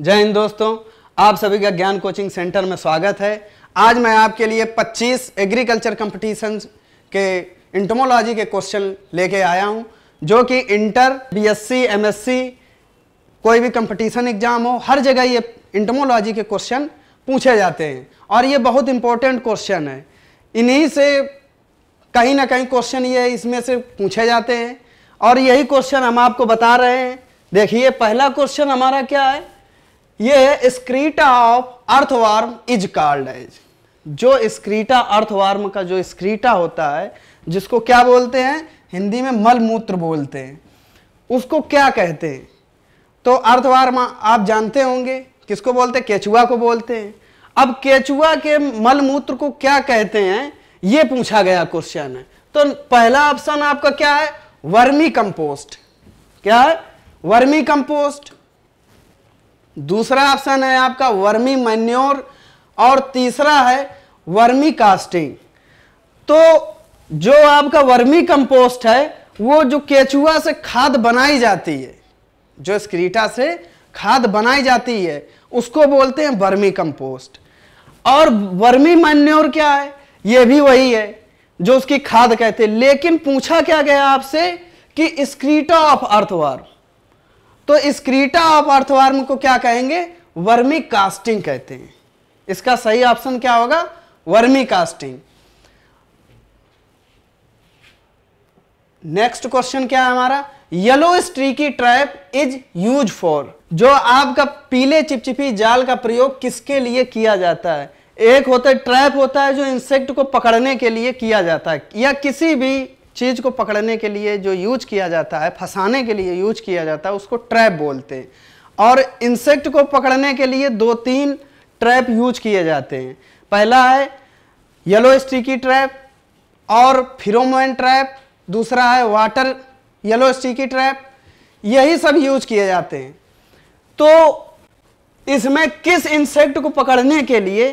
जय हिंद दोस्तों आप सभी का ज्ञान कोचिंग सेंटर में स्वागत है आज मैं आपके लिए 25 एग्रीकल्चर कंपटीशन के इंटमोलॉजी के क्वेश्चन लेके आया हूं जो कि इंटर बीएससी एमएससी कोई भी कंपटीशन एग्जाम हो हर जगह ये इंटमोलॉजी के क्वेश्चन पूछे जाते हैं और ये बहुत इंपॉर्टेंट क्वेश्चन है इन्हीं से कहीं ना कहीं क्वेश्चन ये इसमें से पूछे जाते हैं और यही क्वेश्चन हम आपको बता रहे हैं देखिए पहला क्वेश्चन हमारा क्या है ये excreta of earthworm is called as जो स्क्रीटा अर्थवार्म का जो स्क्रीटा होता है जिसको क्या बोलते हैं हिंदी में मलमूत्र बोलते हैं उसको क्या कहते हैं तो अर्थवार्म आप जानते होंगे किसको बोलते हैं केचुआ को बोलते हैं अब केचुआ के मलमूत्र को क्या कहते हैं ये पूछा गया क्वेश्चन है तो पहला ऑप्शन आपका क्या है वर्मी कंपोस्ट क्या है वर्मी कंपोस्ट दूसरा ऑप्शन है आपका वर्मी मैन्योर और तीसरा है वर्मी कास्टिंग तो जो आपका वर्मी कंपोस्ट है वो जो केचुआ से खाद बनाई जाती है जो स्क्रीटा से खाद बनाई जाती है उसको बोलते हैं वर्मी कंपोस्ट और वर्मी मैन्योर क्या है ये भी वही है जो उसकी खाद कहते हैं लेकिन पूछा क्या गया आपसे कि स्क्रीटा ऑफ अर्थवर्म तो स्क्रीटा ऑफ अर्थवार्म को क्या कहेंगे वर्मी कास्टिंग कहते हैं इसका सही ऑप्शन क्या होगा वर्मी कास्टिंग नेक्स्ट क्वेश्चन क्या है हमारा yellow sticky trap is used for जो आपका पीले चिपचिपी जाल का प्रयोग किसके लिए किया जाता है एक होता है ट्रैप होता है जो इंसेक्ट को पकड़ने के लिए किया जाता है या किसी भी चीज़ को पकड़ने के लिए जो यूज किया जाता है फंसाने के लिए यूज किया जाता है उसको ट्रैप बोलते हैं और इंसेक्ट को पकड़ने के लिए दो तीन ट्रैप यूज किए जाते हैं पहला है येलो स्टिकी ट्रैप और फिरोमोन ट्रैप दूसरा है वाटर येलो स्टिकी ट्रैप यही सब यूज किए जाते हैं तो इसमें किस इंसेक्ट को पकड़ने के लिए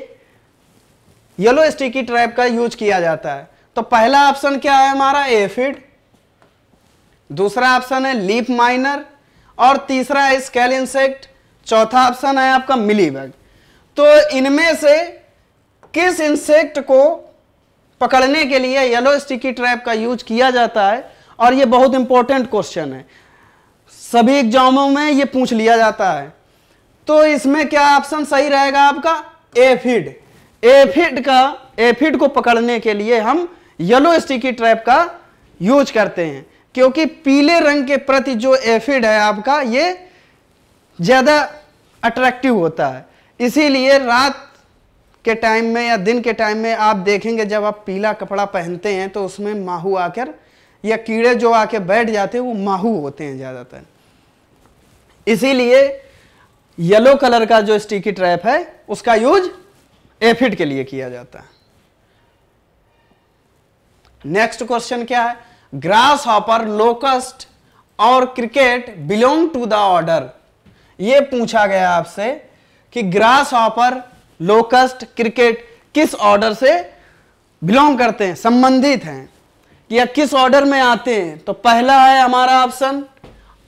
येलो स्टिकी ट्रैप का यूज किया जाता है तो पहला ऑप्शन क्या है हमारा एफिड दूसरा ऑप्शन है लीप माइनर और तीसरा है स्केल इंसेक्ट चौथा ऑप्शन है आपका मिलीबग तो इनमें से किस इंसेक्ट को पकड़ने के लिए येलो स्टिकी ट्रैप का यूज किया जाता है और ये बहुत इंपॉर्टेंट क्वेश्चन है सभी एग्जामों में ये पूछ लिया जाता है तो इसमें क्या ऑप्शन सही रहेगा आपका एफिड एफिड का एफिड को पकड़ने के लिए हम येलो स्टिकी ट्रैप का यूज करते हैं क्योंकि पीले रंग के प्रति जो एफिड है आपका ये ज़्यादा अट्रैक्टिव होता है इसीलिए रात के टाइम में या दिन के टाइम में आप देखेंगे जब आप पीला कपड़ा पहनते हैं तो उसमें माहू आकर या कीड़े जो आके बैठ जाते हैं वो माहू होते हैं ज़्यादातर इसीलिए येलो कलर का जो स्टिकी ट्रैप है उसका यूज एफिड के लिए किया जाता है नेक्स्ट क्वेश्चन क्या है ग्रास हॉपर लोकस्ट और cricket belong to the order ये पूछा गया आपसे कि ग्रास हॉपर लोकस्ट क्रिकेट किस ऑर्डर से बिलोंग करते हैं संबंधित हैं या किस ऑर्डर में आते हैं तो पहला है हमारा ऑप्शन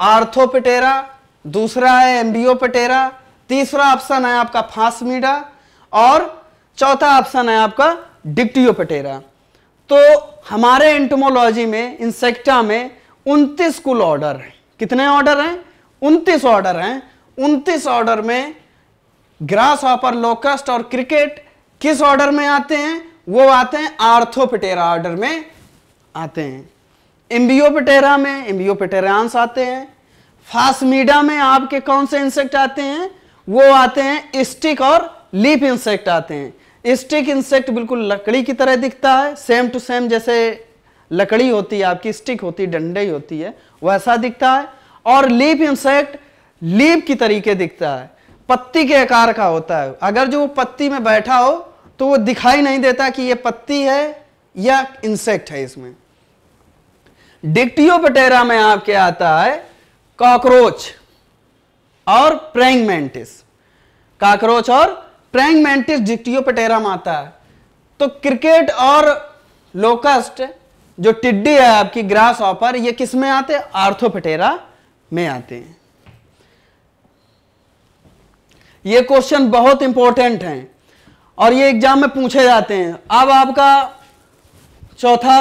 आर्थोपेटेरा दूसरा है पटेरा तीसरा ऑप्शन है आपका फास्मीडा और चौथा ऑप्शन है आपका पटेरा तो हमारे एंटोमोलॉजी में इंसेक्टा में उनतीस कुल ऑर्डर हैं कितने ऑर्डर हैं उनतीस ऑर्डर हैं उनतीस ऑर्डर में ग्रास ऑपर लोकस्ट और क्रिकेट किस ऑर्डर में आते हैं वो आते हैं आर्थोपिटेरा ऑर्डर में आते हैं एम्बियोपिटेरा में एम्बियोपिटेरांस आते हैं फास्मीडा में आपके कौन से इंसेक्ट आते हैं वो आते हैं स्टिक और लीप इंसेक्ट आते हैं स्टिक इंसेक्ट बिल्कुल लकड़ी की तरह दिखता है सेम टू सेम जैसे लकड़ी होती है आपकी स्टिक होती है डंडे होती है वैसा दिखता है और लीप इंसेक्ट लीप की तरीके दिखता है पत्ती के आकार का होता है अगर जो वो पत्ती में बैठा हो तो वो दिखाई नहीं देता कि ये पत्ती है या इंसेक्ट है इसमें पटेरा में आपके आता है कॉकरोच और प्रेंगमेंटिस काक्रोच और प्रैंग मैंटिस डिक्टियोपेटेरम आता है तो क्रिकेट और लोकस्ट जो टिड्डी है आपकी ग्रास ऑपर ये किस में आते हैं में आते हैं ये क्वेश्चन बहुत इंपॉर्टेंट हैं और ये एग्जाम में पूछे जाते हैं अब आपका चौथा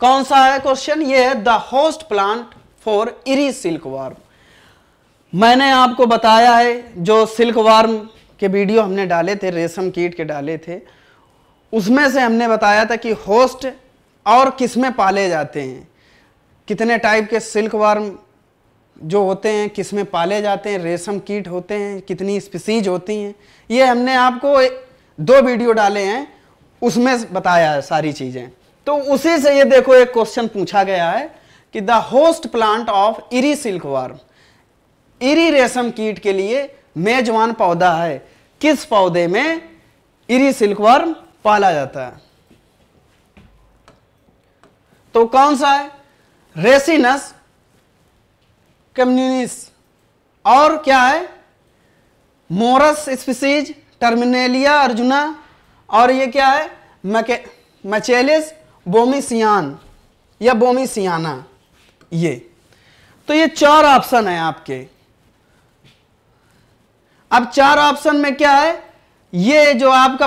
कौन सा है क्वेश्चन ये है the host plant for eri silkworm मैंने आपको बताया है जो सिल्क वार्म के वीडियो हमने डाले थे रेशम कीट के डाले थे उसमें से हमने बताया था कि होस्ट और किस में पाले जाते हैं कितने टाइप के सिल्क वार्म जो होते हैं किस में पाले जाते हैं रेशम कीट होते हैं कितनी स्पीसीज होती हैं ये हमने आपको दो वीडियो डाले हैं उसमें बताया है सारी चीज़ें तो उसी से ये देखो एक क्वेश्चन पूछा गया है कि the host plant of eri silkworm eri रेशम कीट के लिए मेजवान पौधा है किस पौधे में इरी सिल्कवर्म पाला जाता है तो कौन सा है रेसिनस कम्युनिस और क्या है मोरस स्पीसीज टर्मिनेलिया अर्जुना और ये क्या है मचेलिस बोमिसियान या बोमिसियाना ये तो ये चार ऑप्शन है आपके अब चार ऑप्शन में क्या है ये जो आपका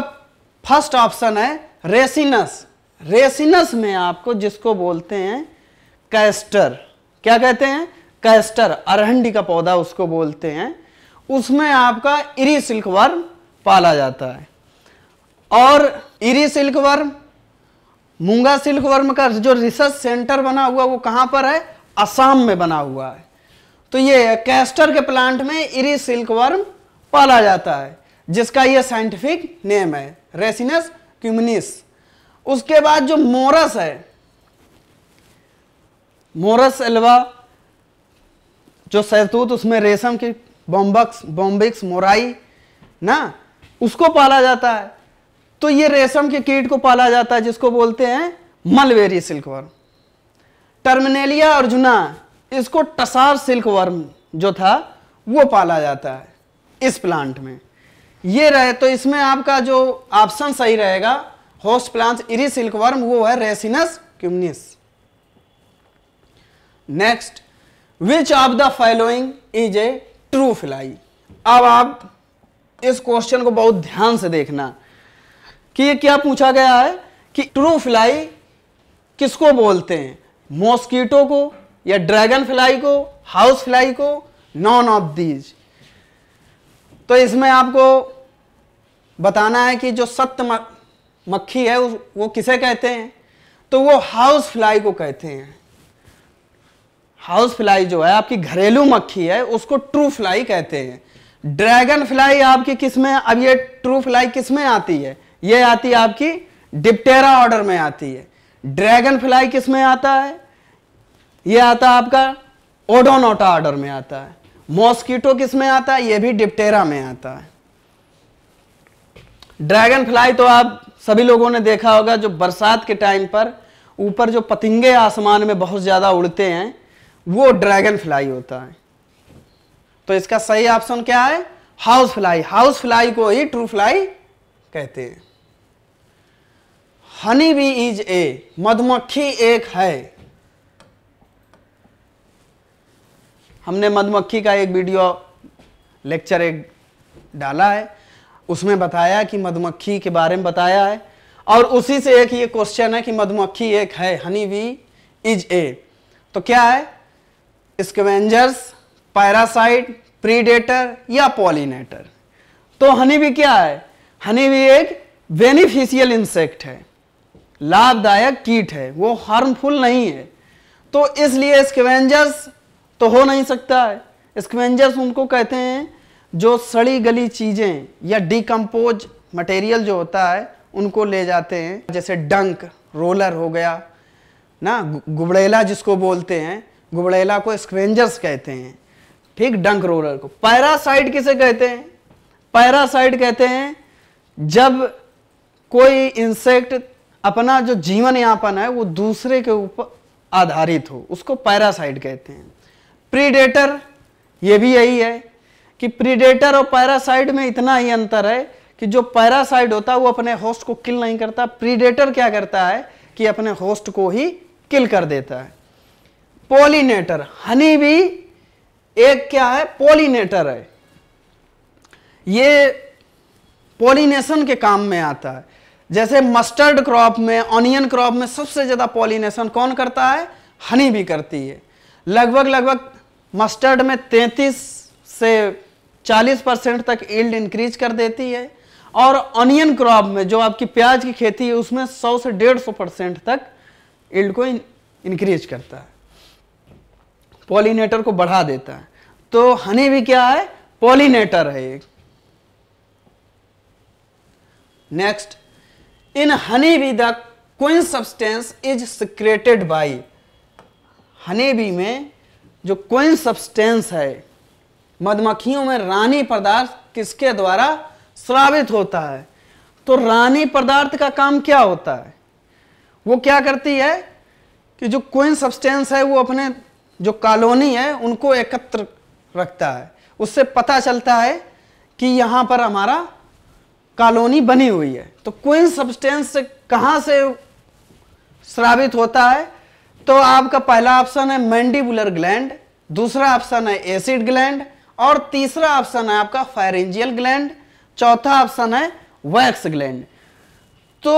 फर्स्ट ऑप्शन है रेसिनस रेसिनस में आपको जिसको बोलते हैं कैस्टर क्या कहते हैं कैस्टर अरहंडी का पौधा उसको बोलते हैं उसमें आपका इरी सिल्क वर्म पाला जाता है और इरी सिल्क वर्म मूंगा वर्म का जो रिसर्च सेंटर बना हुआ वो कहां पर है असम में बना हुआ है तो ये कैस्टर के प्लांट में इरी सिल्क वर्म पाला जाता है जिसका यह साइंटिफिक नेम है रेसिनस क्यूमिनिस उसके बाद जो मोरस है मोरस एल्वा जो सैतूत उसमें रेशम की बॉम्बक्स बॉम्बिक्स मोराई ना उसको पाला जाता है तो ये रेशम के कीट को पाला जाता है जिसको बोलते हैं mulberry silkworm terminalia arjuna इसको टसार सिल्क वर्म जो था वो पाला जाता है इस प्लांट में ये रहे तो इसमें आपका जो ऑप्शन सही रहेगा होस्ट प्लांट इरी सिल्कवर्म वो है ricinus communis next which of the following is a true fly अब आप इस क्वेश्चन को बहुत ध्यान से देखना कि ये क्या पूछा गया है कि ट्रू फ्लाई किसको बोलते हैं मॉस्किटो को या ड्रैगन फ्लाई को हाउस फ्लाई को नॉन ऑफ दीज तो इसमें आपको बताना है कि जो सत्य मक्खी है वो किसे कहते हैं तो वो हाउस फ्लाई को कहते हैं हाउस फ्लाई जो है आपकी घरेलू मक्खी है उसको ट्रू फ्लाई कहते हैं ड्रैगन फ्लाई आपकी किस में अब ये ट्रू फ्लाई किस में आती है ये आती है आपकी डिप्टेरा ऑर्डर में आती है ड्रैगन फ्लाई किस में आता है ये आता है आपका ओडोनोटा ऑर्डर में आता है मॉस्किटो किस में आता है यह भी डिप्टेरा में आता है ड्रैगन फ्लाई तो आप सभी लोगों ने देखा होगा जो बरसात के टाइम पर ऊपर जो पतिंगे आसमान में बहुत ज़्यादा उड़ते हैं वो ड्रैगन फ्लाई होता है तो इसका सही ऑप्शन क्या है हाउस फ्लाई हाउस फ्लाई को ही ट्रू फ्लाई कहते हैं हनी बी इज ए मधुमक्खी एक है हमने मधुमक्खी का एक वीडियो लेक्चर एक डाला है उसमें बताया कि मधुमक्खी के बारे में बताया है और उसी से एक ये क्वेश्चन है कि मधुमक्खी एक है हनी वी इज ए तो क्या है स्कवेंजर्स पैरासाइट प्रीडेटर या पॉलिनेटर तो हनी भी क्या है हनी भी एक बेनिफिशियल इंसेक्ट है लाभदायक कीट है वो हार्मफुल नहीं है तो इसलिए स्क्वेंजर्स तो हो नहीं सकता है स्क्वेंजर्स उनको कहते हैं जो सड़ी गली चीज़ें या डिकम्पोज मटेरियल जो होता है उनको ले जाते हैं जैसे डंक रोलर हो गया ना गुबड़ेला जिसको बोलते हैं गुबड़ेला को स्क्वेंजर्स कहते हैं ठीक डंक रोलर को पैरासाइड किसे कहते हैं पैरासाइड कहते हैं जब कोई इंसेक्ट अपना जो जीवन यापन है वो दूसरे के ऊपर आधारित हो उसको पैरासाइड कहते हैं प्रीडेटर ये भी यही है कि प्रीडेटर और पैरासाइड में इतना ही अंतर है कि जो पैरासाइड होता है वो अपने होस्ट को किल नहीं करता प्रीडेटर क्या करता है कि अपने होस्ट को ही किल कर देता है पोलिनेटर हनी भी एक क्या है पोलिनेटर है ये पोलिनेशन के काम में आता है जैसे मस्टर्ड क्रॉप में ऑनियन क्रॉप में सबसे ज़्यादा पोलिनेशन कौन करता है हनी भी करती है लगभग लगभग मस्टर्ड में 33 से 40 परसेंट तक ईल्ड इंक्रीज कर देती है और ऑनियन क्रॉप में जो आपकी प्याज की खेती है उसमें 100 से 150 परसेंट तक ईल्ड को इंक्रीज करता है पॉलिनेटर को बढ़ा देता है तो हनी भी क्या है पॉलिनेटर है एक next in honey bee the queen substance is secreted by honey bee में जो क्वेन सब्सटेंस है मधुमक्खियों में रानी पदार्थ किसके द्वारा श्रावित होता है तो रानी पदार्थ का काम क्या होता है वो क्या करती है कि जो क्वेन सब्सटेंस है वो अपने जो कॉलोनी है उनको एकत्र रखता है उससे पता चलता है कि यहाँ पर हमारा कॉलोनी बनी हुई है तो क्वेन सब्सटेंस कहाँ से श्रावित होता है तो आपका पहला ऑप्शन है मैंडिबुलर ग्लैंड दूसरा ऑप्शन है एसिड ग्लैंड और तीसरा ऑप्शन है आपका फायरेंजियल ग्लैंड चौथा ऑप्शन है वैक्स ग्लैंड तो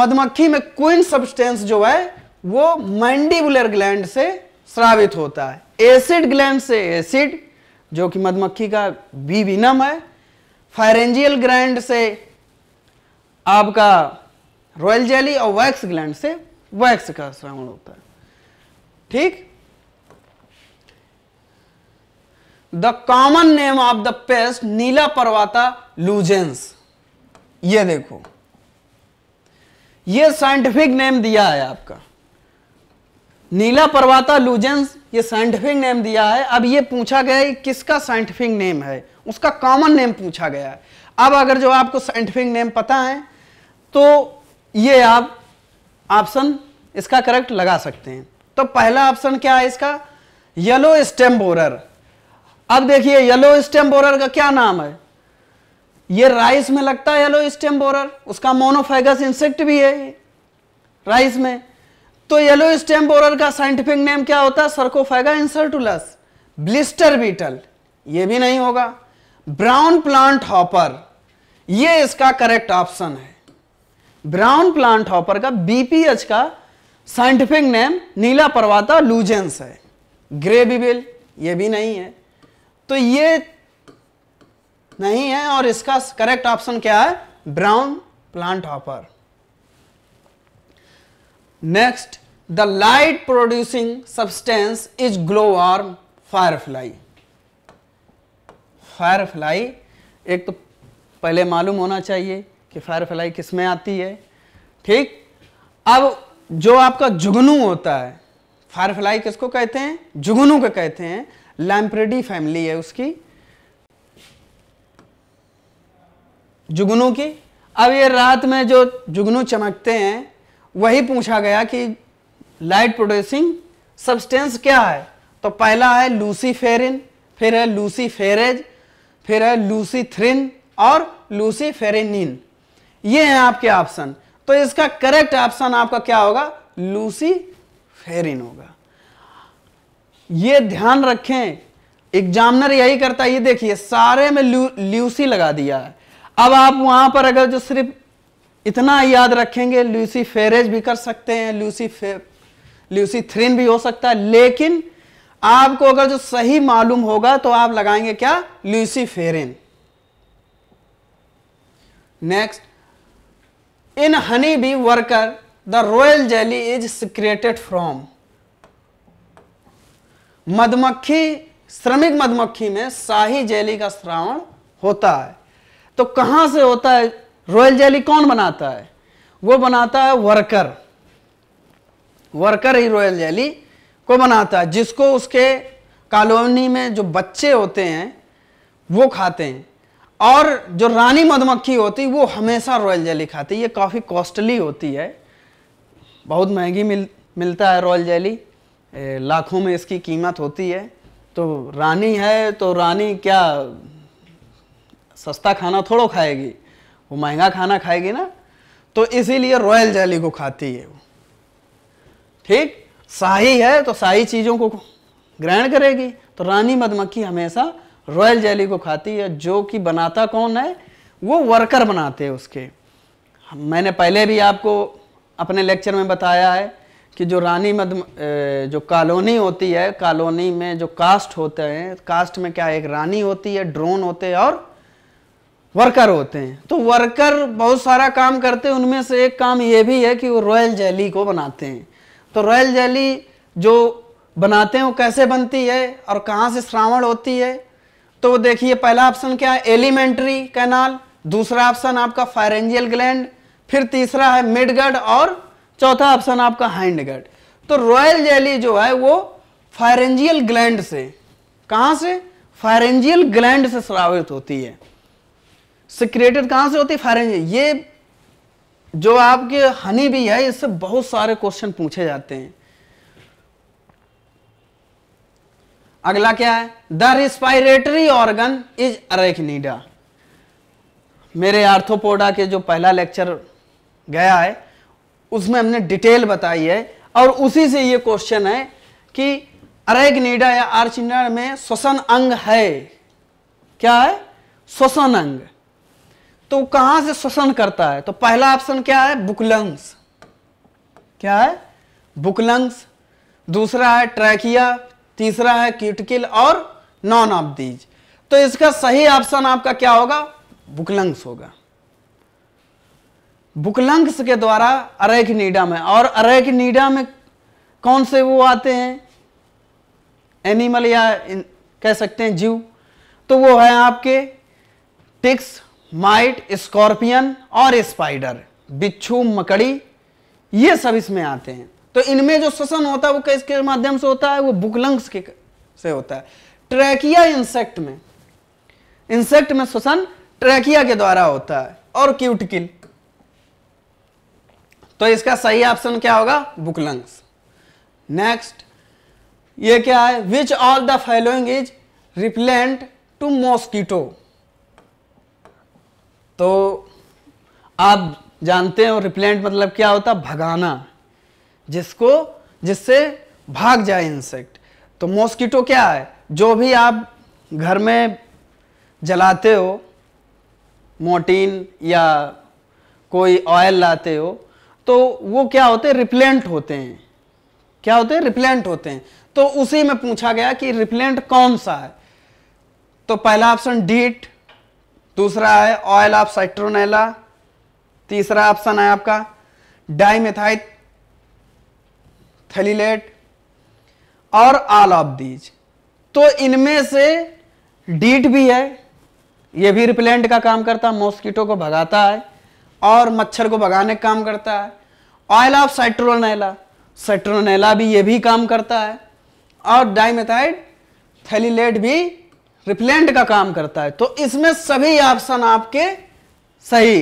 मधुमक्खी में क्वीन सब्सटेंस जो है वो मैंडिबुलर ग्लैंड से श्रावित होता है एसिड ग्लैंड से एसिड जो कि मधुमक्खी का बी विनम है फायरेंजियल ग्लैंड से आपका रॉयल जेली और वैक्स ग्लैंड से वैक्स का श्रवण होता है ठीक the common name of the pest Nilaparvata lugens ये देखो ये साइंटिफिक नेम दिया है आपका नीला परवाता लूजेंस ये साइंटिफिक नेम दिया है अब ये पूछा गया है किसका साइंटिफिक नेम है उसका कॉमन नेम पूछा गया है अब अगर जो आपको साइंटिफिक नेम पता है तो ये आप ऑप्शन इसका करेक्ट लगा सकते हैं तो पहला ऑप्शन क्या है इसका येलो स्टेम बोरर अब देखिए येलो स्टेम बोरर का क्या नाम है ये राइस में लगता है येलो स्टेम बोरर उसका मोनोफेगस इंसेक्ट भी है राइस में तो येलो स्टेम बोरर का साइंटिफिक नेम क्या होता है सर्कोफेगा इंसर्टुलस ब्लिस्टर बीटल ये भी नहीं होगा ब्राउन प्लांट हॉपर ये इसका करेक्ट ऑप्शन है ब्राउन प्लांट हॉपर का बीपीएच का scientific name Nilaparvata lugens है ग्रे बिबिल ये भी नहीं है तो ये नहीं है और इसका करेक्ट ऑप्शन क्या है brown plant planthopper next the light producing substance is glow glowworm firefly firefly एक तो पहले मालूम होना चाहिए कि फायर फ्लाई किस में आती है ठीक अब जो आपका जुगनू होता है फायर फ्लाई किसको कहते हैं जुगनू को कहते हैं लैम्प्रेडी फैमिली है उसकी जुगनू की अब ये रात में जो जुगनू चमकते हैं वही पूछा गया कि लाइट प्रोड्यूसिंग सब्सटेंस क्या है तो पहला है लूसी फेरिन फिर है लूसी फेरेज फिर है लूसी थ्रिन और लूसी फेरेनिन ये हैं आपके ऑप्शन तो इसका करेक्ट ऑप्शन आपका क्या होगा लूसी फेरिन होगा ये ध्यान रखें एग्जामिनर यही करता है ये देखिए सारे में लू, ल्यूसी लगा दिया है अब आप वहां पर अगर जो सिर्फ इतना याद रखेंगे ल्यूसी फेरेज भी कर सकते हैं ल्यूसी फे ल्यूसी थ्रिन भी हो सकता है लेकिन आपको अगर जो सही मालूम होगा तो आप लगाएंगे क्या luciferin next in honey bee worker the royal jelly is secreted from मधुमक्खी श्रमिक मधुमक्खी में शाही जेली का श्रावण होता है तो कहां से होता है रॉयल जेली कौन बनाता है वो बनाता है वर्कर वर्कर ही रॉयल जेली को बनाता है जिसको उसके कॉलोनी में जो बच्चे होते हैं वो खाते हैं और जो रानी मधुमक्खी होती वो हमेशा रॉयल जेली खाती ये काफ़ी कॉस्टली होती है बहुत महंगी मिल मिलता है रॉयल जेली लाखों में इसकी कीमत होती है तो रानी है तो रानी क्या सस्ता खाना थोड़ा खाएगी वो महंगा खाना खाएगी ना तो इसीलिए रॉयल जेली को खाती है वो ठीक शाही है तो शाही चीज़ों को ग्रहण करेगी तो रानी मधुमक्खी हमेशा रॉयल जेली को खाती है जो कि बनाता कौन है वो वर्कर बनाते हैं उसके मैंने पहले भी आपको अपने लेक्चर में बताया है कि जो रानी मध जो कॉलोनी होती है कॉलोनी में जो कास्ट होते हैं कास्ट में क्या एक रानी होती है ड्रोन होते हैं और वर्कर होते हैं तो वर्कर बहुत सारा काम करते हैं उनमें से एक काम ये भी है कि वो रॉयल जेली को बनाते हैं तो रॉयल जेली जो बनाते हैं वो कैसे बनती है और कहाँ से श्रावण होती है तो देखिए पहला ऑप्शन क्या है एलिमेंट्री कैनाल दूसरा ऑप्शन आपका फायरेंजियल ग्लैंड फिर तीसरा है मिडगड और चौथा ऑप्शन आपका हैंडगर्ड तो रॉयल जेली जो है वो फायरेंजियल ग्लैंड से कहां से फायरेंजियल ग्लैंड से श्रावित होती है सिक्रेटेड कहां से होती है फायरेंजियल ये जो आपके हनी भी है इससे बहुत सारे क्वेश्चन पूछे जाते हैं अगला क्या है the respiratory organ is arachnida मेरे आर्थोपोडा के जो पहला लेक्चर गया है उसमें हमने डिटेल बताई है और उसी से ये क्वेश्चन है कि अरेगनीडा या आर्चिडा में श्वसन अंग है क्या है श्वसन अंग तो कहां से श्वसन करता है तो पहला ऑप्शन क्या है बुकलंग्स क्या है बुकलंग्स दूसरा है ट्रैकिया तीसरा है क्यूटिकल और नॉन ऑफ दीज तो इसका सही ऑप्शन आपका क्या होगा बुकलंग्स होगा बुकलंग्स के द्वारा अरेकनीडा में और अरेकनीडा में कौन से वो आते हैं एनिमल या इन, कह सकते हैं जीव तो वो है आपके टिक्स माइट स्कॉर्पियन और स्पाइडर बिच्छू मकड़ी ये सब इसमें आते हैं तो इनमें जो श्वसन होता है वो किसके माध्यम से होता है वो बुकलंग्स के से होता है ट्रैकिया इंसेक्ट में इंसेक्ट में श्वसन ट्रैकिया के द्वारा होता है और क्यूटिकल तो इसका सही ऑप्शन क्या होगा बुकलंग्स नेक्स्ट ये क्या है which all the following is repellent to mosquito तो आप जानते हो रिप्लेंट मतलब क्या होता भगाना जिसको जिससे भाग जाए इंसेक्ट तो मॉस्किटो क्या है जो भी आप घर में जलाते हो मोटीन या कोई ऑयल लाते हो तो वो क्या होते हैं रिप्लेंट होते हैं क्या होते हैं रिप्लेंट होते हैं तो उसी में पूछा गया कि रिप्लेंट कौन सा है तो पहला ऑप्शन डीट दूसरा है ऑयल ऑफ साइट्रोनेला तीसरा ऑप्शन है आपका डाइमेथाइट थैलीलेट और आल ऑफ दीज तो इनमें से डीट भी है ये भी रिपेलेंट का काम करता है मॉस्किटो को भगाता है और मच्छर को भगाने का काम करता है ऑयल ऑफ साइट्रोनेला साइट्रोनेला भी ये भी काम करता है और डाइमेथाइड थैलीलेट भी रिपेलेंट का काम करता है तो इसमें सभी ऑप्शन आपके सही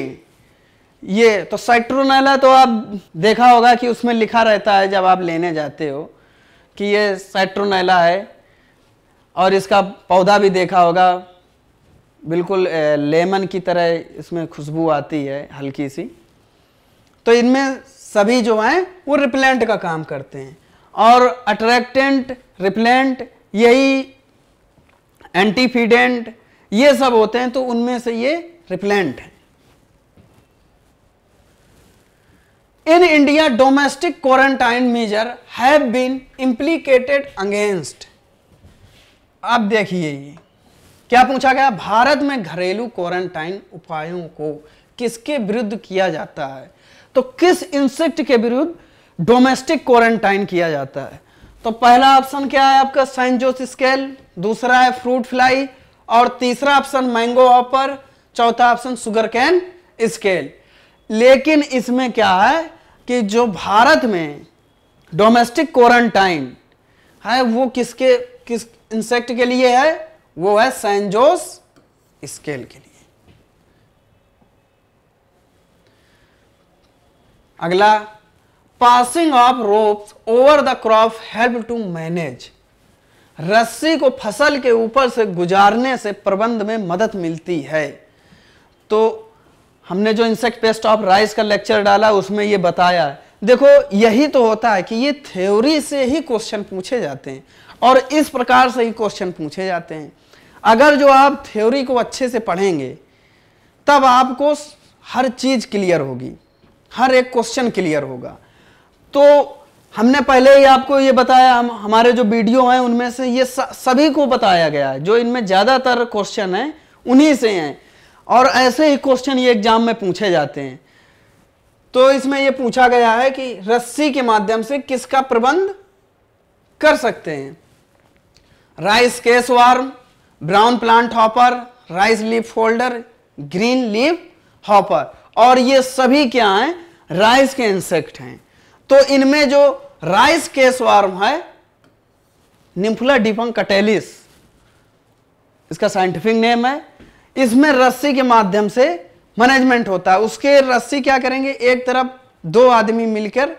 ये तो साइट्रोनेला तो आप देखा होगा कि उसमें लिखा रहता है जब आप लेने जाते हो कि ये साइट्रोनेला है और इसका पौधा भी देखा होगा बिल्कुल लेमन की तरह इसमें खुशबू आती है हल्की सी तो इनमें सभी जो हैं वो रिप्लेंट का काम करते हैं और अट्रैक्टेंट रिप्लेंट यही एंटीफीडेंट ये सब होते हैं तो उनमें से ये रिप्लेंट हैं in India domestic quarantine measure have been implicated against अब देखिए ये क्या पूछा गया भारत में घरेलू क्वारंटाइन उपायों को किसके विरुद्ध किया जाता है तो किस इंसेक्ट के विरुद्ध डोमेस्टिक क्वारंटाइन किया जाता है तो पहला ऑप्शन क्या है आपका सेंजोस स्केल दूसरा है फ्रूट फ्लाई और तीसरा ऑप्शन मैंगो ऑपर चौथा ऑप्शन सुगर कैन स्केल लेकिन इसमें क्या है कि जो भारत में डोमेस्टिक क्वारंटाइन है वो किसके किस इंसेक्ट के लिए है वो है सैनजोस स्केल के लिए अगला passing of ropes over the crop help to manage रस्सी को फसल के ऊपर से गुजारने से प्रबंध में मदद मिलती है तो हमने जो इंसेक्ट पेस्ट ऑफ राइस का लेक्चर डाला उसमें ये बताया देखो यही तो होता है कि ये थ्योरी से ही क्वेश्चन पूछे जाते हैं और इस प्रकार से ही क्वेश्चन पूछे जाते हैं अगर जो आप थ्योरी को अच्छे से पढ़ेंगे तब आपको हर चीज़ क्लियर होगी हर एक क्वेश्चन क्लियर होगा तो हमने पहले ही आपको ये बताया हम हमारे जो वीडियो हैं उनमें से ये सभी को बताया गया है जो इनमें ज़्यादातर क्वेश्चन हैं उन्हीं से हैं और ऐसे ही क्वेश्चन ये एग्जाम में पूछे जाते हैं तो इसमें यह पूछा गया है कि रस्सी के माध्यम से किसका प्रबंध कर सकते हैं rice caseworm brown plant planthopper rice leaf folder green leafhopper और ये सभी क्या हैं राइस के इंसेक्ट हैं तो इनमें जो राइस केस वार्म है निम्फुला डिफंग कटेलिस इसका साइंटिफिक नेम है इसमें रस्सी के माध्यम से मैनेजमेंट होता है उसके रस्सी क्या करेंगे एक तरफ दो आदमी मिलकर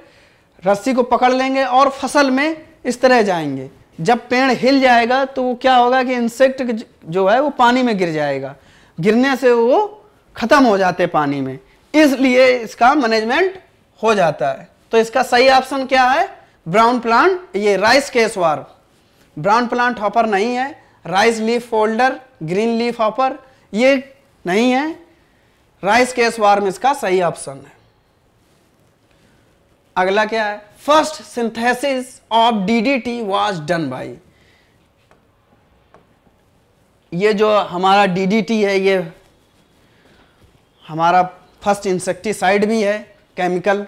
रस्सी को पकड़ लेंगे और फसल में इस तरह जाएंगे जब पेड़ हिल जाएगा तो वो क्या होगा कि इंसेक्ट जो है वो पानी में गिर जाएगा गिरने से वो ख़त्म हो जाते पानी में इसलिए इसका मैनेजमेंट हो जाता है तो इसका सही ऑप्शन क्या है ब्राउन प्लांट ये rice caseworm brown plant planthopper नहीं है rice leaf folder green leafhopper ये नहीं है राइस केस वार्म इसका सही ऑप्शन है अगला क्या है first synthesis of DDT was done by ये जो हमारा डीडीटी है ये हमारा फर्स्ट इंसेक्टिसाइड भी है केमिकल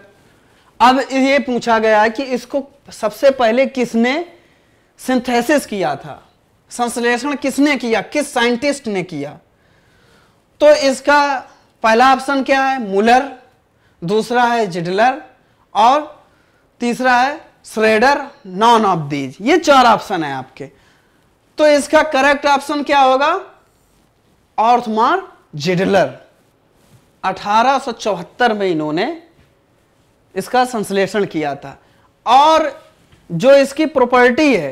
अब ये पूछा गया है कि इसको सबसे पहले किसने सिंथेसिस किया था संश्लेषण किसने किया किस साइंटिस्ट ने किया तो इसका पहला ऑप्शन क्या है मुलर दूसरा है जिडलर और तीसरा है श्रेडर नॉन ऑफ दीज ये चार ऑप्शन है आपके तो इसका करेक्ट ऑप्शन क्या होगा ऑर्थमार जिडलर 1874 में इन्होंने इसका संश्लेषण किया था और जो इसकी प्रॉपर्टी है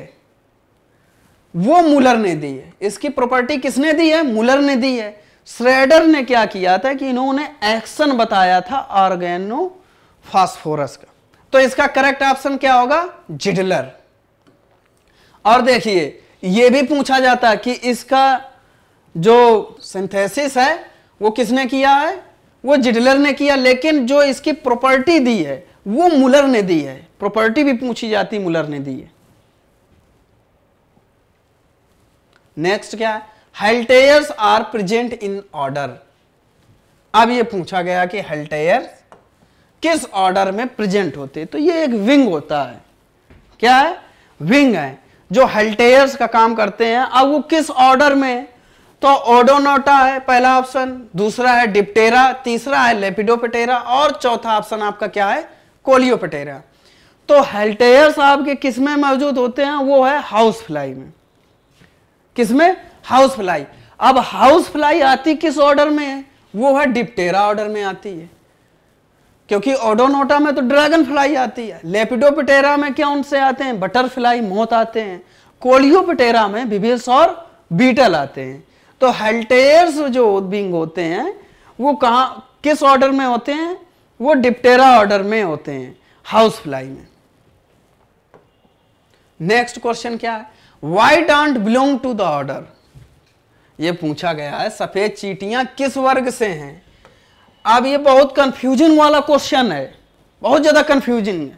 वो मुलर ने दी है इसकी प्रॉपर्टी किसने दी है मुलर ने दी है श्रेडर ने क्या किया था कि इन्होंने एक्शन बताया था ऑर्गेनो फॉस्फोरस का तो इसका करेक्ट ऑप्शन क्या होगा जिडलर और देखिए यह भी पूछा जाता कि इसका जो सिंथेसिस है वो किसने किया है वो जिडलर ने किया लेकिन जो इसकी प्रॉपर्टी दी है वो मुलर ने दी है प्रॉपर्टी भी पूछी जाती मुलर ने दी है नेक्स्ट क्या है halteres are present in order अब ये पूछा गया कि हेल्टेयर किस ऑर्डर में प्रेजेंट होते तो ये एक विंग होता है क्या है विंग है जो हेल्टेयर्स का काम करते हैं अब वो किस ऑर्डर में तो ओडोनोटा है पहला ऑप्शन दूसरा है डिप्टेरा तीसरा है लेपिडोपेटेरा और चौथा ऑप्शन आपका क्या है कोलियोपेटेरा तो हेल्टेयर्स आपके किसमें मौजूद होते हैं वो है हाउस फ्लाई में किसमें हाउस फ्लाई अब हाउस फ्लाई आती किस ऑर्डर में है वो है डिप्टेरा ऑर्डर में आती है क्योंकि ओडोनोटा में तो ड्रैगन फ्लाई आती है लेपिडोपिटेरा में क्या उनसे आते हैं बटरफ्लाई मोत आते हैं कोलियोपिटेरा में विभेस और बीटल आते हैं तो हेल्टेयर्स जो बिंग होते हैं वो कहाँ किस ऑर्डर में होते हैं वो डिप्टेरा ऑर्डर में होते हैं हाउस फ्लाई में नेक्स्ट क्वेश्चन क्या है वाई डांट बिलोंग टू द ऑर्डर ये पूछा गया है सफ़ेद चीटियां किस वर्ग से हैं अब ये बहुत कंफ्यूजन वाला क्वेश्चन है बहुत ज़्यादा कंफ्यूजन है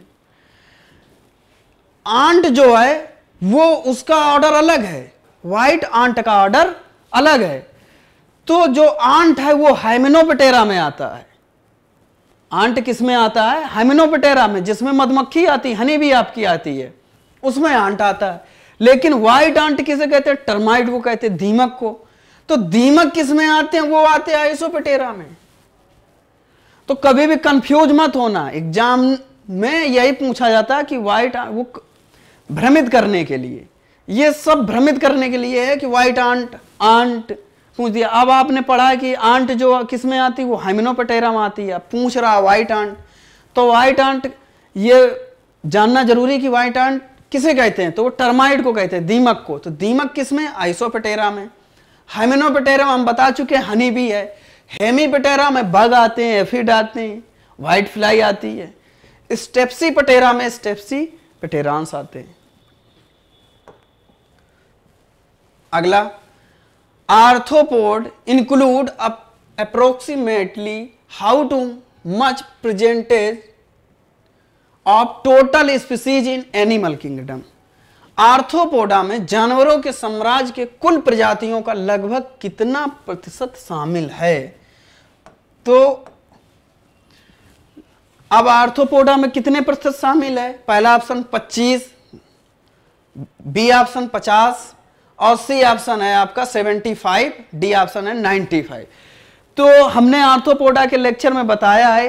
आंट जो है वो उसका ऑर्डर अलग है वाइट आंट का ऑर्डर अलग है तो जो आंट है वो हाइमिनोपेटेरा में आता है आंट किस में आता है हाइमिनोपेटेरा में जिसमें मधुमक्खी आती हनी भी आपकी आती है उसमें आंट आता है लेकिन वाइट आंट किसे कहते हैं टर्माइट को कहते हैं दीमक को तो दीमक किस में आते हैं वो आते हैं आइसोपेटेरा में तो कभी भी कंफ्यूज मत होना एग्जाम में यही पूछा जाता है कि व्हाइट वो भ्रमित करने के लिए ये सब भ्रमित करने के लिए है कि वाइट आंट आंट पूछ दिया अब आपने पढ़ा है कि आंट जो किस में आती वो हाइमिनोपेटेरा में आती है पूछ रहा व्हाइट आंट तो व्हाइट आंट ये जानना जरूरी कि व्हाइट आंट किसे कहते हैं तो वो टर्माइड को कहते हैं दीमक को तो दीमक किस में आइसोपेटेरा में हेमिनोपेटेरा हम बता चुके हैं हनी भी है हेमीपेटेरा में बग आते हैं एफिड आते हैं वाइट फ्लाई आती है स्टेप्सी पटेरा में स्टेप्सी पटेरांस आते हैं अगला arthropod include approximately how to much percentage of total species in animal kingdom arthropoda में जानवरों के साम्राज्य के कुल प्रजातियों का लगभग कितना प्रतिशत शामिल है तो अब आर्थोपोडा में कितने प्रतिशत शामिल है पहला ऑप्शन 25, बी ऑप्शन 50 और सी ऑप्शन है आपका 75, डी ऑप्शन है 95। तो हमने आर्थोपोडा के लेक्चर में बताया है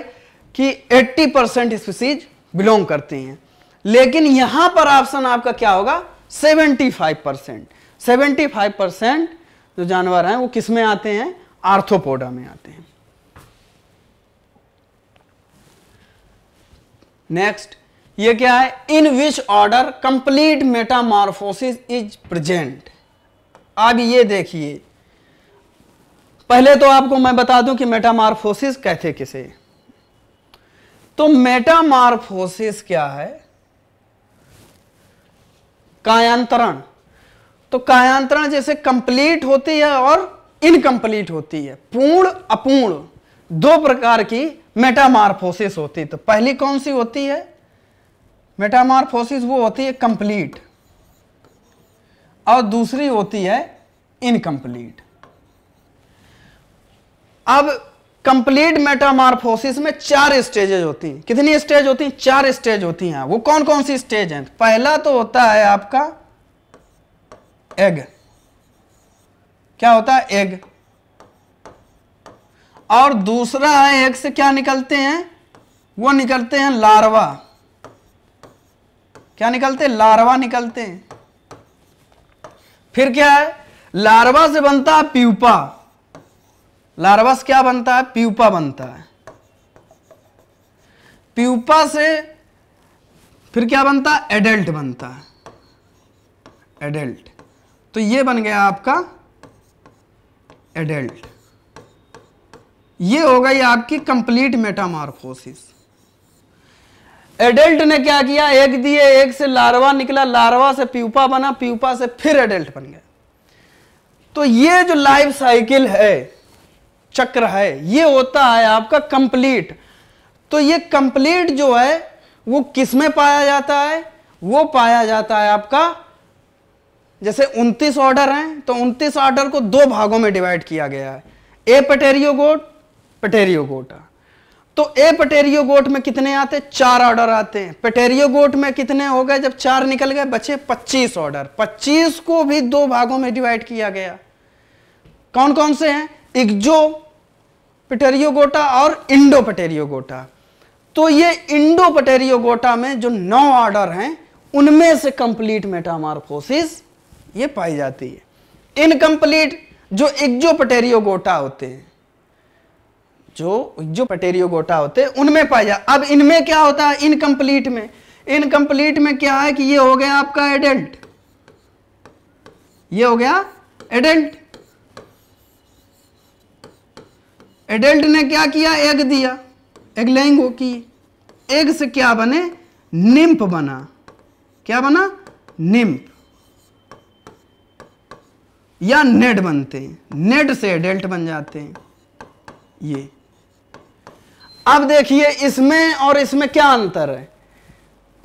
कि 80 परसेंट स्पीसीज बिलोंग करती हैं लेकिन यहां पर ऑप्शन आपका क्या होगा 75 परसेंट सेवेंटी परसेंट जो जानवर हैं वो किस में आते हैं आर्थोपोडा में आते हैं नेक्स्ट ये क्या है in which order complete metamorphosis is present अब ये देखिए पहले तो आपको मैं बता दूं कि मेटामार्फोसिस कहते किसे तो मेटामार्फोसिस क्या है कायांतरण तो कायांतरण जैसे कंप्लीट होती है और इनकम्प्लीट होती है पूर्ण अपूर्ण दो प्रकार की मेटामार्फोसिस होती है तो पहली कौन सी होती है मेटामार्फोसिस वो होती है कंप्लीट और दूसरी होती है इनकम्प्लीट अब कंप्लीट मेटामार्फोसिस में चार स्टेजेज होती हैं कितनी स्टेज होती हैं चार स्टेज होती हैं वो कौन कौन सी स्टेज हैं पहला तो होता है आपका एग क्या होता है एग और दूसरा है एग से क्या निकलते हैं वो निकलते हैं लार्वा क्या निकलते हैं लार्वा निकलते हैं फिर क्या है लार्वा से बनता है प्यूपा लार्वास क्या बनता है प्यूपा बनता है प्यूपा से फिर क्या बनता है एडल्ट बनता है एडल्ट तो ये बन गया आपका एडल्ट ये हो गई आपकी कंप्लीट मेटामॉर्फोसिस एडल्ट ने क्या किया एक दिए एक से लार्वा निकला लार्वा से प्यूपा बना प्यूपा से फिर एडल्ट बन गया तो ये जो लाइफ साइकिल है चक्र है ये होता है आपका कंप्लीट तो ये कंप्लीट जो है वो किस में पाया जाता है वो पाया जाता है आपका जैसे 29 ऑर्डर हैं तो 29 ऑर्डर को दो भागों में डिवाइड किया गया है ए पटेरियो गोट पटेरियो तो ए पटेरियो गोट में कितने आते हैं चार ऑर्डर आते हैं पटेरियो गोट में कितने हो गए जब चार निकल गए बचे 25 ऑर्डर 25 को भी दो भागों में डिवाइड किया गया कौन कौन से हैं इग्जो पटेरियोगोटा और इंडो पटेरियोगोटा तो ये इंडो पटेरियोगोटा में जो नौ ऑर्डर हैं उनमें से कंप्लीट मेटामार्फोसिस ये पाई जाती है इनकम्प्लीट जो इग्जो पटेरियोगोटा होते हैं जो जो गोटा होते हैं उनमें पाया जाए अब इनमें क्या होता है इनकम्प्लीट में इनकम्प्लीट में क्या है कि ये हो गया आपका एडेंट ये हो गया एडेंट एडल्ट ने क्या किया एग दिया एग लैंगो की एग से क्या बने निम्प बना क्या बना निम्प या नेट बनते हैं नेट से एडल्ट बन जाते हैं ये अब देखिए इसमें और इसमें क्या अंतर है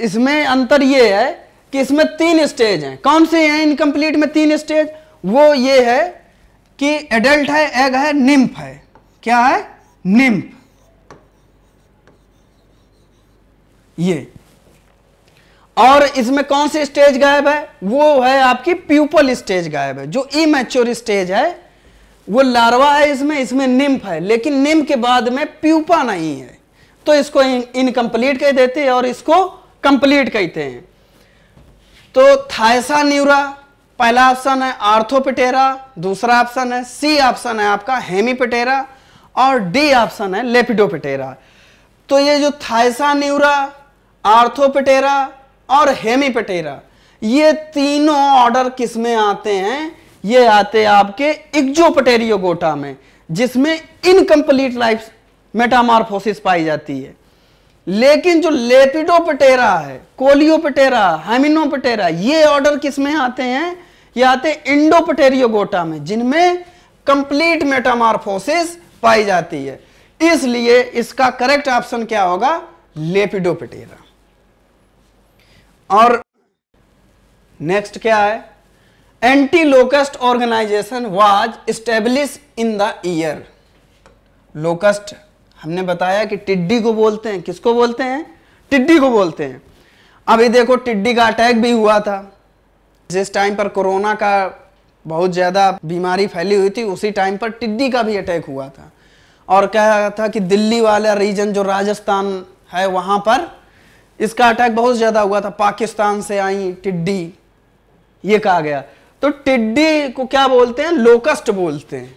इसमें अंतर ये है कि इसमें तीन स्टेज हैं कौन से हैं इनकम्प्लीट में तीन स्टेज वो ये है कि एडल्ट है एग है निम्फ है क्या है निम्फ ये और इसमें कौन सी स्टेज गायब है वो है आपकी प्यूपल स्टेज गायब है जो इमेच्योर स्टेज है वो लार्वा है इसमें इसमें निम्फ है लेकिन निम्फ के बाद में प्यूपा नहीं है तो इसको इनकम्प्लीट कह देते हैं और इसको कंप्लीट कहते हैं तो थायसा न्यूरा पहला ऑप्शन है आर्थोपिटेरा दूसरा ऑप्शन है सी ऑप्शन है आपका हेमीपिटेरा और डी ऑप्शन है लेपिडोपिटेरा तो ये जो न्यूरा आर्थोपिटेरा और हेमीपिटेरा ये तीनों ऑर्डर किसमें आते हैं ये आते हैं आपके इक्जोपटेरियोगोटा में जिसमें इनकम्प्लीट लाइफ मेटामार्फोसिस पाई जाती है लेकिन जो लेपिडोपटेरा है कोलियोपटेरा हेमिनोपटेरा ये ऑर्डर किसमें आते हैं ये आते हैं इंडोपटेरियोगोटा में जिनमें कंप्लीट मेटामार्फोसिस पाई जाती है इसलिए इसका करेक्ट ऑप्शन क्या होगा लेपिडोपिटेरा और नेक्स्ट क्या है anti locust organization was establish in the year locust हमने बताया कि टिड्डी को बोलते हैं किसको बोलते हैं टिड्डी को बोलते हैं अभी देखो टिड्डी का अटैक भी हुआ था जिस टाइम पर कोरोना का बहुत ज़्यादा बीमारी फैली हुई थी उसी टाइम पर टिड्डी का भी अटैक हुआ था और कहा था कि दिल्ली वाला रीजन जो राजस्थान है वहाँ पर इसका अटैक बहुत ज़्यादा हुआ था पाकिस्तान से आई टिड्डी ये कहा गया तो टिड्डी को क्या बोलते हैं लोकस्ट बोलते हैं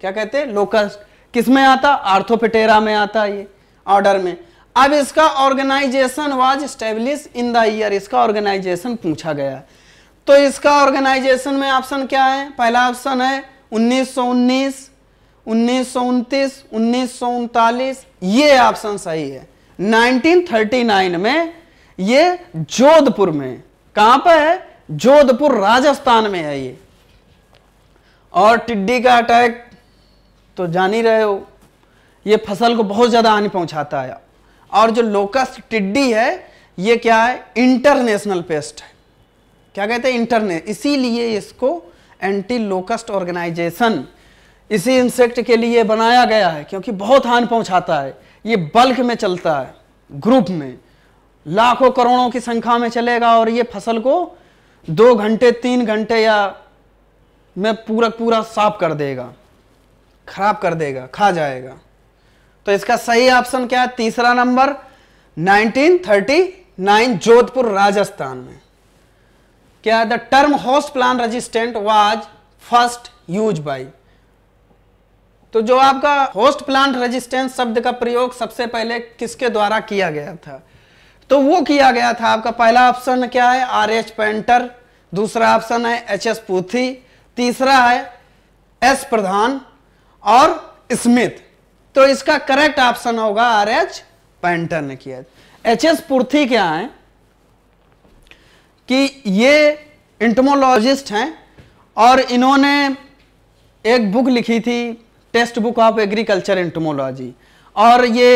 क्या कहते हैं लोकस्ट किस में आता आर्थोपिटेरा में आता ये ऑर्डर में अब इसका organization was establish in the year इसका ऑर्गेनाइजेशन पूछा गया है तो इसका ऑर्गेनाइजेशन में ऑप्शन क्या है पहला ऑप्शन है उन्नीस सौ उन्नीस उन्नीस सौ उन्नीस सौ उनतालीस ये ऑप्शन सही है 1939 में ये जोधपुर में कहां पर है जोधपुर राजस्थान में है ये और टिड्डी का अटैक तो जान ही रहे हो ये फसल को बहुत ज़्यादा हानि पहुंचाता है और जो लोकस टिड्डी है ये क्या है इंटरनेशनल पेस्ट है क्या कहते हैं इंटरनेट इसीलिए इसको एंटी लोकस्ट ऑर्गेनाइजेशन इसी इंसेक्ट के लिए बनाया गया है क्योंकि बहुत हान पहुंचाता है ये बल्क में चलता है ग्रुप में लाखों करोड़ों की संख्या में चलेगा और ये फसल को दो घंटे तीन घंटे या में पूरा पूरा साफ कर देगा खराब कर देगा खा जाएगा तो इसका सही ऑप्शन क्या है तीसरा नंबर 1939 जोधपुर राजस्थान में क्या the term host plan resistant was first use by तो जो आपका होस्ट प्लांट रेजिस्टेंस शब्द का प्रयोग सबसे पहले किसके द्वारा किया गया था तो वो किया गया था आपका पहला ऑप्शन क्या है आर एच पेंटर दूसरा ऑप्शन है एच एस पुथी तीसरा है एस प्रधान और स्मिथ तो इसका करेक्ट ऑप्शन होगा आर एच पेंटर ने किया एच एस पुर्थी क्या है कि ये इंटमोलॉजिस्ट हैं और इन्होंने एक बुक लिखी थी text book of agriculture entomology और ये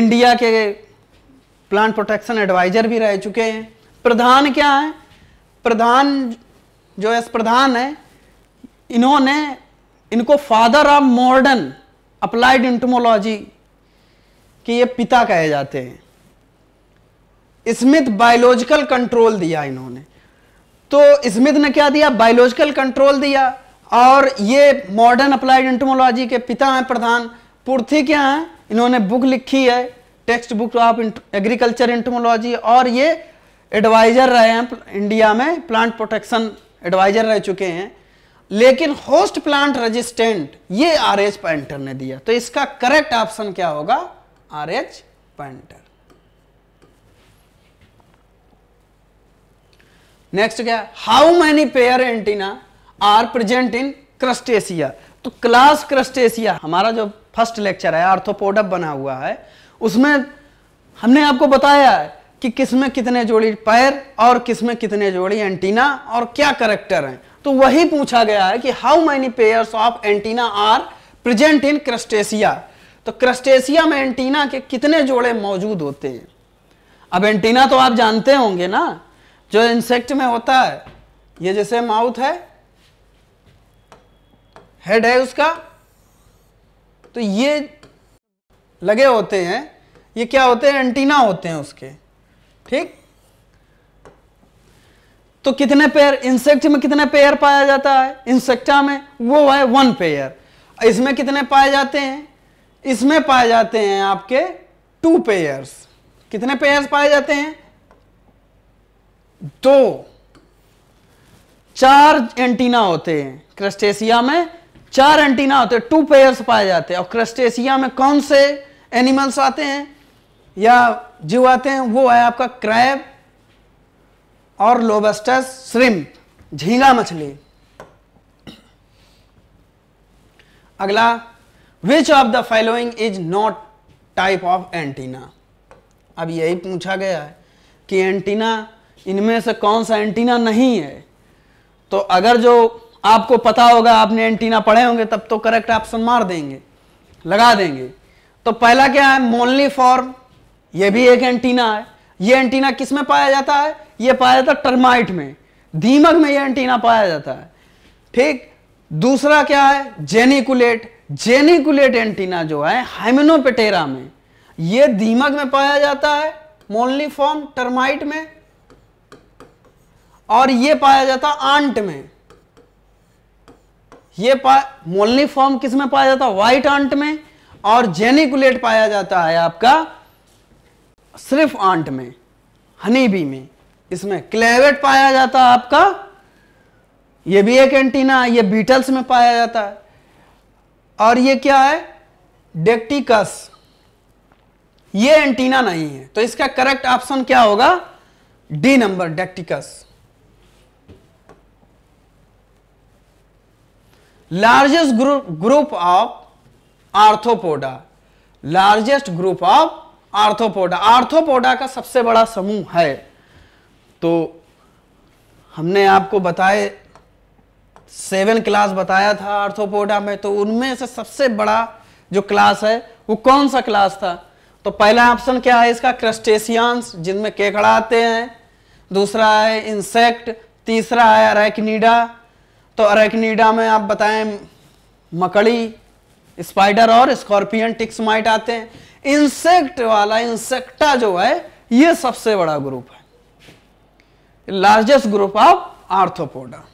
इंडिया के प्लांट प्रोटेक्शन एडवाइजर भी रह चुके हैं प्रधान क्या है प्रधान जो एस प्रधान है इन्होंने इनको father of modern applied entomology के ये पिता कहे जाते हैं स्मिथ बायोलॉजिकल कंट्रोल दिया इन्होंने तो स्मिथ ने क्या दिया बायोलॉजिकल कंट्रोल दिया और ये मॉडर्न अप्लाइड एंटोमोलॉजी के पिता हैं प्रधान पुर्थी क्या हैं इन्होंने बुक लिखी है text book of agriculture entomology और ये एडवाइजर रहे हैं इंडिया में प्लांट प्रोटेक्शन एडवाइजर रह चुके हैं लेकिन होस्ट प्लांट रेजिस्टेंट ये आर एच पैंटर ने दिया तो इसका करेक्ट ऑप्शन क्या होगा आर एच पैंटर नेक्स्ट क्या how many pair antenna are present in crustacea तो क्लास क्रस्टेसिया हमारा जो फर्स्ट लेक्चर है आर्थोपोडप बना हुआ है उसमें हमने आपको बताया है कि किसमें कितने जोड़ी पैर और किसमें कितने जोड़ी एंटीना और क्या करेक्टर हैं तो वही पूछा गया है कि how many pair of antenna are present in crustacea तो क्रस्टेसिया में एंटीना के कितने जोड़े मौजूद होते हैं अब एंटीना तो आप जानते होंगे ना जो इंसेक्ट में होता है ये जैसे माउथ है हेड है उसका तो ये लगे होते हैं ये क्या होते हैं एंटीना होते हैं उसके ठीक तो कितने पेयर इंसेक्ट में कितने पेयर पाया जाता है इंसेक्टा में वो है वन पेयर इसमें कितने पाए जाते हैं इसमें पाए जाते हैं आपके टू पेयर्स कितने पेयर्स पाए जाते हैं दो चार एंटीना होते हैं क्रस्टेशिया में चार एंटीना होते हैं टू पेयर्स पाए जाते हैं और क्रस्टेशिया में कौन से एनिमल्स आते हैं या जीव आते हैं वो है आपका क्रैब और लोबस्टस श्रिम्प झींगा मछली अगला which of the following is not type of antenna अब यही पूछा गया है कि एंटीना इनमें से कौन सा एंटीना नहीं है तो अगर जो आपको पता होगा आपने एंटीना पढ़े होंगे तब तो करेक्ट ऑप्शन मार देंगे लगा देंगे तो पहला क्या है मोनली फॉर्म यह भी एक एंटीना है यह एंटीना किस में पाया जाता है यह पाया जाता है टर्माइट में दीमक में यह एंटीना पाया जाता है ठीक दूसरा क्या है जेनिकुलेट जेनिकुलेट एंटीना जो है हाइमिनोपेटेरा में यह दीमक में पाया जाता है मोनली फॉर्म टर्माइट में और ये पाया जाता आंट में ये मोलनी फॉर्म किस में पाया जाता व्हाइट आंट में और जेनिकुलेट पाया जाता है आपका सिर्फ आंट में हनी बी में इसमें क्लेवेट पाया जाता है आपका ये भी एक एंटीना ये बीटल्स में पाया जाता है और ये क्या है डेक्टिकस ये एंटीना नहीं है तो इसका करेक्ट ऑप्शन क्या होगा डी नंबर डेक्टिकस largest group of arthropoda largest group of arthropoda arthropoda का सबसे बड़ा समूह है तो हमने आपको बताए सेवन क्लास बताया था आर्थोपोडा में तो उनमें से सबसे बड़ा जो क्लास है वो कौन सा क्लास था तो पहला ऑप्शन क्या है इसका क्रस्टेशियंस जिनमें केकड़ा आते हैं दूसरा है इंसेक्ट तीसरा है रैकनीडा तो अरेक्निडा में आप बताएं मकड़ी स्पाइडर और स्कॉर्पियन टिक्स माइट आते हैं इंसेक्ट वाला इंसेक्टा जो है ये सबसे बड़ा ग्रुप है लार्जेस्ट ग्रुप ऑफ आर्थोपोडा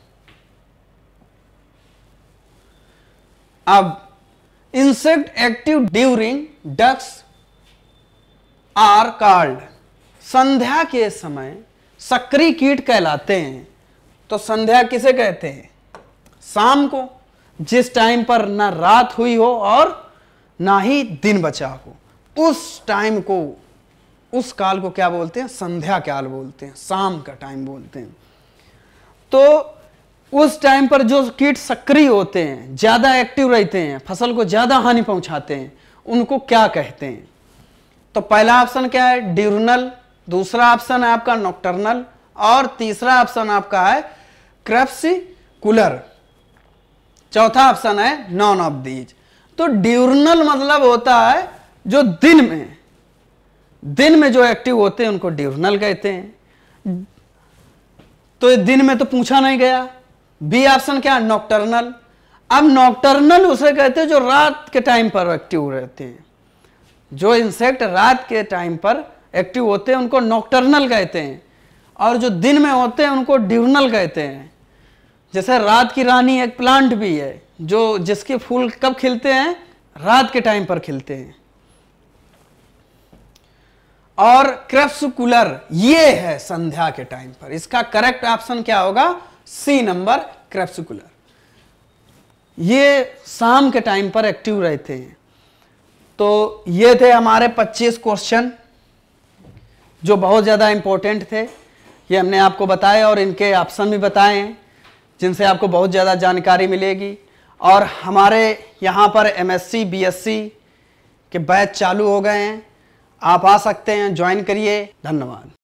अब इंसेक्ट एक्टिव ड्यूरिंग डक्स आर कार्ड संध्या के समय सक्रिय कीट कहलाते हैं तो संध्या किसे कहते हैं शाम को जिस टाइम पर ना रात हुई हो और ना ही दिन बचा हो उस टाइम को उस काल को क्या बोलते हैं संध्या काल बोलते हैं शाम का टाइम बोलते हैं तो उस टाइम पर जो कीट सक्रिय होते हैं ज़्यादा एक्टिव रहते हैं फसल को ज़्यादा हानि पहुंचाते हैं उनको क्या कहते हैं तो पहला ऑप्शन क्या है ड्यूरनल दूसरा ऑप्शन है आपका नॉक्टर्नल और तीसरा ऑप्शन आपका है कूलर चौथा ऑप्शन है नॉन ऑफ दीज तो ड्यूरनल मतलब होता है जो दिन में दिन में जो एक्टिव होते हैं उनको ड्यूरनल कहते हैं तो ये दिन में तो पूछा नहीं गया बी ऑप्शन क्या नॉक्टर्नल अब नॉक्टर्नल उसे कहते हैं जो रात के टाइम पर एक्टिव रहते हैं जो इंसेक्ट रात के टाइम पर एक्टिव होते हैं उनको नॉक्टर्नल कहते हैं और जो दिन में होते हैं उनको ड्यूरनल कहते हैं जैसे रात की रानी एक प्लांट भी है जो जिसके फूल कब खिलते हैं रात के टाइम पर खिलते हैं और क्रेप्सुकुलर ये है संध्या के टाइम पर इसका करेक्ट ऑप्शन क्या होगा सी नंबर क्रेप्सुकुलर ये शाम के टाइम पर एक्टिव रहते हैं तो ये थे हमारे 25 क्वेश्चन जो बहुत ज़्यादा इंपॉर्टेंट थे ये हमने आपको बताए और इनके ऑप्शन भी बताए हैं जिनसे आपको बहुत ज़्यादा जानकारी मिलेगी और हमारे यहाँ पर एम एस के बैच चालू हो गए हैं आप आ सकते हैं ज्वाइन करिए धन्यवाद